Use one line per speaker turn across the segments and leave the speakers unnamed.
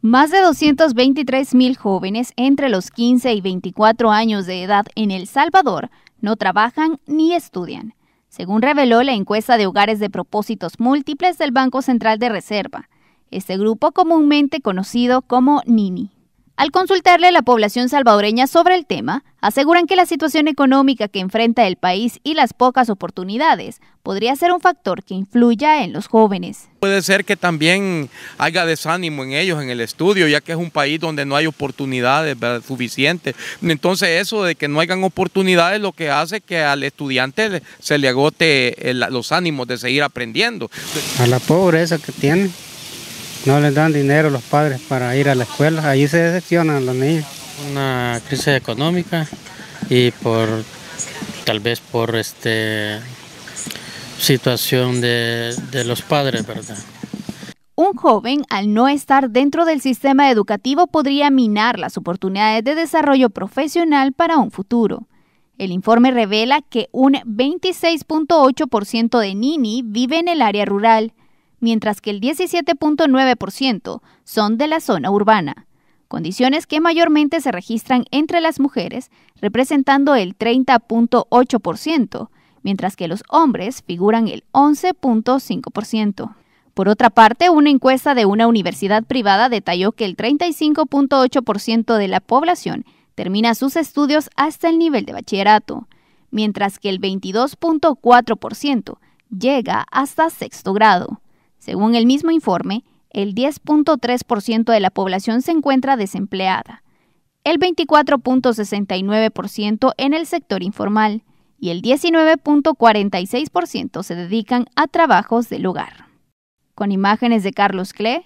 Más de 223 mil jóvenes entre los 15 y 24 años de edad en El Salvador no trabajan ni estudian, según reveló la encuesta de hogares de propósitos múltiples del Banco Central de Reserva, este grupo comúnmente conocido como NINI. Al consultarle a la población salvadoreña sobre el tema, aseguran que la situación económica que enfrenta el país y las pocas oportunidades podría ser un factor que influya en los jóvenes.
Puede ser que también haya desánimo en ellos en el estudio, ya que es un país donde no hay oportunidades suficientes. Entonces eso de que no hayan oportunidades lo que hace que al estudiante se le agote los ánimos de seguir aprendiendo.
A la pobreza que tiene. No les dan dinero los padres para ir a la escuela, ahí se decepcionan los niños.
Una crisis económica
y por tal vez por este situación de, los padres, ¿verdad?
Un joven, al no estar dentro del sistema educativo, podría minar las oportunidades de desarrollo profesional para un futuro. El informe revela que un 26.8% de Nini vive en el área rural, mientras que el 17.9% son de la zona urbana, condiciones que mayormente se registran entre las mujeres, representando el 30.8%, mientras que los hombres figuran el 11.5%. Por otra parte, una encuesta de una universidad privada detalló que el 35.8% de la población termina sus estudios hasta el nivel de bachillerato, mientras que el 22.4% llega hasta sexto grado. Según el mismo informe, el 10.3% de la población se encuentra desempleada, el 24.69% en el sector informal y el 19.46% se dedican a trabajos del hogar. Con imágenes de Carlos Klee,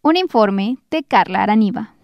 un informe de Carla Araniba.